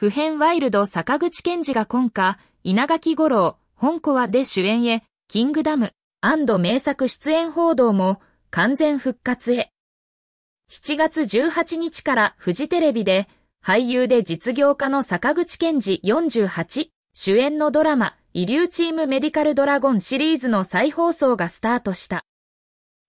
普遍ワイルド坂口健二が今夏、稲垣五郎、本コアで主演へ、キングダム、名作出演報道も、完全復活へ。7月18日からフジテレビで、俳優で実業家の坂口健二48、主演のドラマ、医流チームメディカルドラゴンシリーズの再放送がスタートした。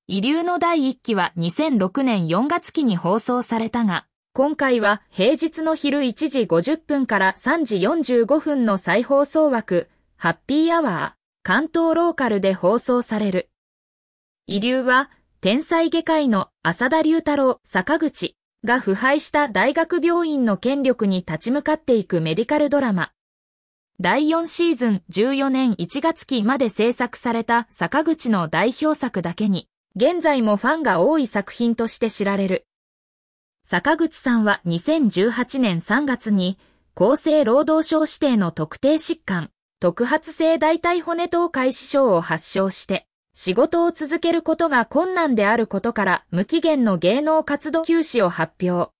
医流の第1期は2006年4月期に放送されたが、今回は平日の昼1時50分から3時45分の再放送枠、ハッピーアワー、関東ローカルで放送される。遺留は、天才外科医の浅田隆太郎、坂口が腐敗した大学病院の権力に立ち向かっていくメディカルドラマ。第4シーズン14年1月期まで制作された坂口の代表作だけに、現在もファンが多い作品として知られる。坂口さんは2018年3月に、厚生労働省指定の特定疾患、特発性大腿骨等開始症を発症して、仕事を続けることが困難であることから無期限の芸能活動休止を発表。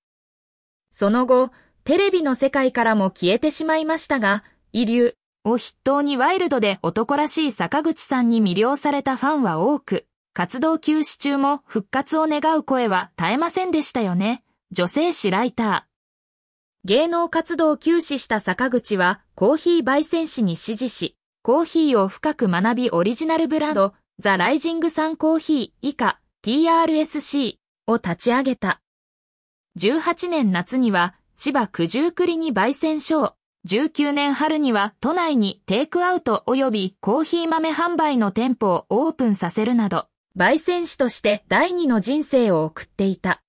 その後、テレビの世界からも消えてしまいましたが、遺留を筆頭にワイルドで男らしい坂口さんに魅了されたファンは多く、活動休止中も復活を願う声は絶えませんでしたよね。女性誌ライター。芸能活動を休止した坂口はコーヒー焙煎士に指示し、コーヒーを深く学びオリジナルブランド、ザ・ライジングサンコーヒー以下 TRSC を立ち上げた。18年夏には千葉九十九里に焙煎所を、19年春には都内にテイクアウト及びコーヒー豆販売の店舗をオープンさせるなど、焙煎士として第二の人生を送っていた。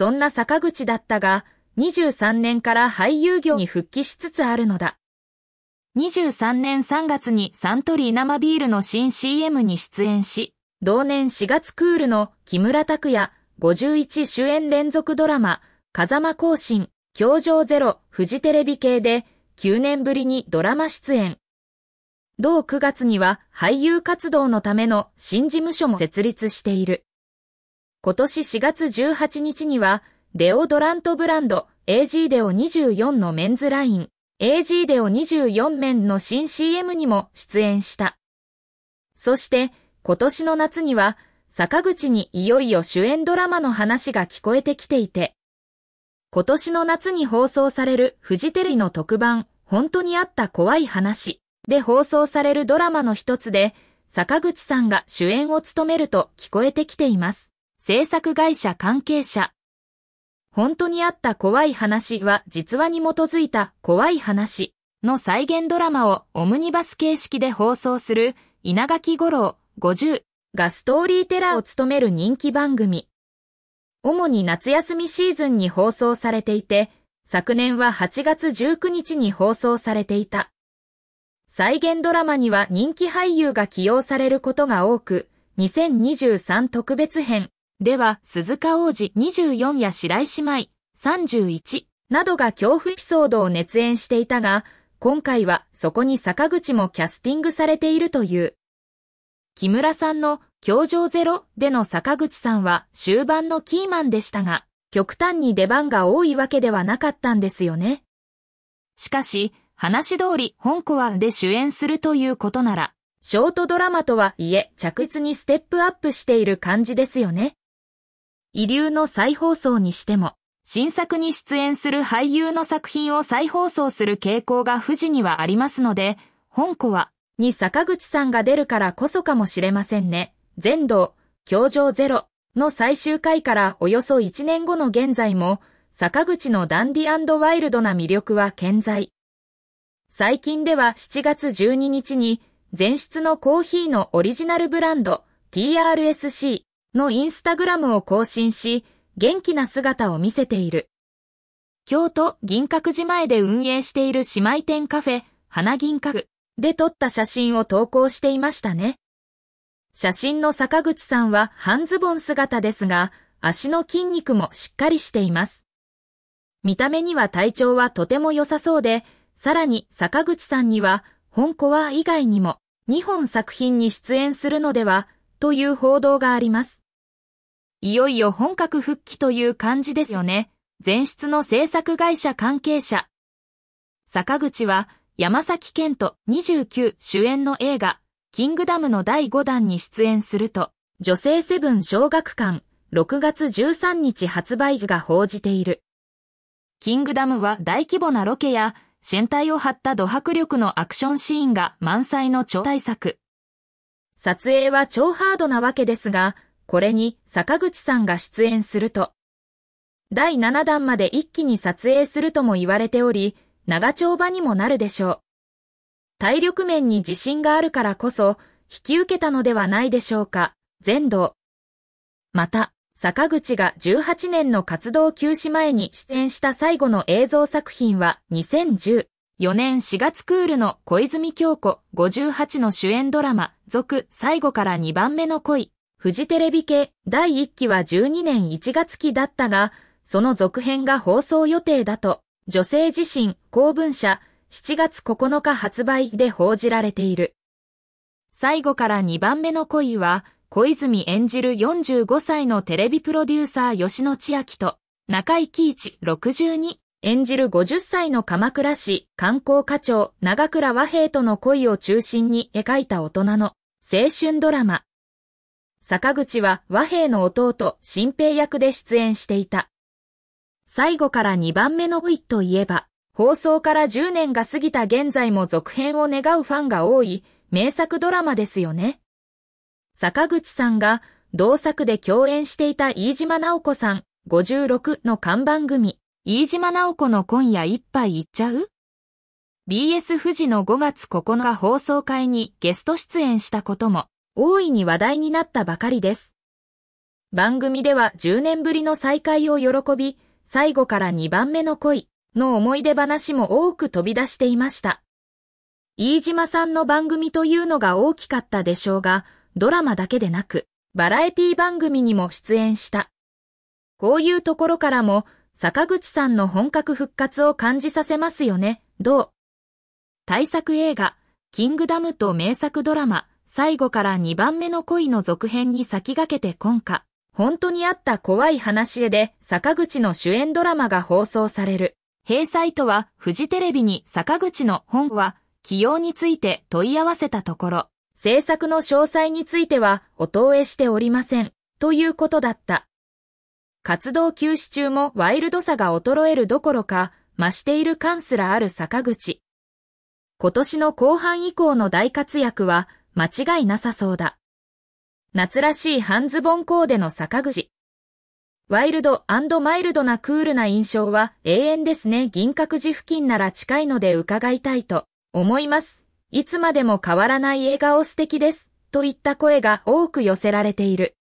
そんな坂口だったが、23年から俳優業に復帰しつつあるのだ。23年3月にサントリー生ビールの新 CM に出演し、同年4月クールの木村拓哉51主演連続ドラマ、風間更新、教場ゼロ、フジテレビ系で9年ぶりにドラマ出演。同9月には俳優活動のための新事務所も設立している。今年4月18日には、デオドラントブランド AG デオ24のメンズライン、AG デオ24面の新 CM にも出演した。そして、今年の夏には、坂口にいよいよ主演ドラマの話が聞こえてきていて、今年の夏に放送されるフジテレビの特番、本当にあった怖い話で放送されるドラマの一つで、坂口さんが主演を務めると聞こえてきています。制作会社関係者。本当にあった怖い話は実話に基づいた怖い話の再現ドラマをオムニバス形式で放送する稲垣五郎50がストーリーテラーを務める人気番組。主に夏休みシーズンに放送されていて、昨年は8月19日に放送されていた。再現ドラマには人気俳優が起用されることが多く、2023特別編では、鈴鹿王子24や白石舞31などが恐怖エピソードを熱演していたが、今回はそこに坂口もキャスティングされているという。木村さんの教場ゼロでの坂口さんは終盤のキーマンでしたが、極端に出番が多いわけではなかったんですよね。しかし、話通り本コアで主演するということなら、ショートドラマとはいえ着実にステップアップしている感じですよね。遺留の再放送にしても、新作に出演する俳優の作品を再放送する傾向が富士にはありますので、本子は、に坂口さんが出るからこそかもしれませんね。全道、教場ゼロの最終回からおよそ1年後の現在も、坂口のダンディワイルドな魅力は健在。最近では7月12日に、前出のコーヒーのオリジナルブランド TRSC のインスタグラムを更新し、元気な姿を見せている。京都銀閣寺前で運営している姉妹店カフェ、花銀閣で撮った写真を投稿していましたね。写真の坂口さんは半ズボン姿ですが、足の筋肉もしっかりしています。見た目には体調はとても良さそうで、さらに坂口さんには、本コア以外にも2本作品に出演するのでは、という報道があります。いよいよ本格復帰という感じですよね。前出の制作会社関係者。坂口は山崎健と29主演の映画、キングダムの第5弾に出演すると、女性セブン小学館6月13日発売が報じている。キングダムは大規模なロケや、身体を張ったド迫力のアクションシーンが満載の超大作。撮影は超ハードなわけですが、これに坂口さんが出演すると、第7弾まで一気に撮影するとも言われており、長丁場にもなるでしょう。体力面に自信があるからこそ、引き受けたのではないでしょうか、全道。また、坂口が18年の活動休止前に出演した最後の映像作品は2010。4年4月クールの小泉京子58の主演ドラマ、続最後から2番目の恋。フジテレビ系第1期は12年1月期だったが、その続編が放送予定だと、女性自身公文社7月9日発売で報じられている。最後から2番目の恋は、小泉演じる45歳のテレビプロデューサー吉野千秋と、中井貴一62演じる50歳の鎌倉市観光課長長倉和平との恋を中心に描いた大人の青春ドラマ。坂口は和平の弟、新平役で出演していた。最後から2番目の恋といえば、放送から10年が過ぎた現在も続編を願うファンが多い名作ドラマですよね。坂口さんが同作で共演していた飯島直子さん56の看板組、飯島直子の今夜一杯行っちゃう ?BS 富士の5月9日放送会にゲスト出演したことも大いに話題になったばかりです。番組では10年ぶりの再会を喜び、最後から2番目の恋の思い出話も多く飛び出していました。飯島さんの番組というのが大きかったでしょうが、ドラマだけでなく、バラエティ番組にも出演した。こういうところからも、坂口さんの本格復活を感じさせますよね、どう対策映画、キングダムと名作ドラマ、最後から2番目の恋の続編に先駆けて今夏、本当にあった怖い話絵で坂口の主演ドラマが放送される。閉祭とは、フジテレビに坂口の本は、起用について問い合わせたところ、制作の詳細についてはお投影しておりません、ということだった。活動休止中もワイルドさが衰えるどころか、増している感すらある坂口。今年の後半以降の大活躍は、間違いなさそうだ。夏らしい半ズボンコーデの坂口。ワイルドマイルドなクールな印象は永遠ですね。銀閣寺付近なら近いので伺いたいと思います。いつまでも変わらない笑顔素敵です。といった声が多く寄せられている。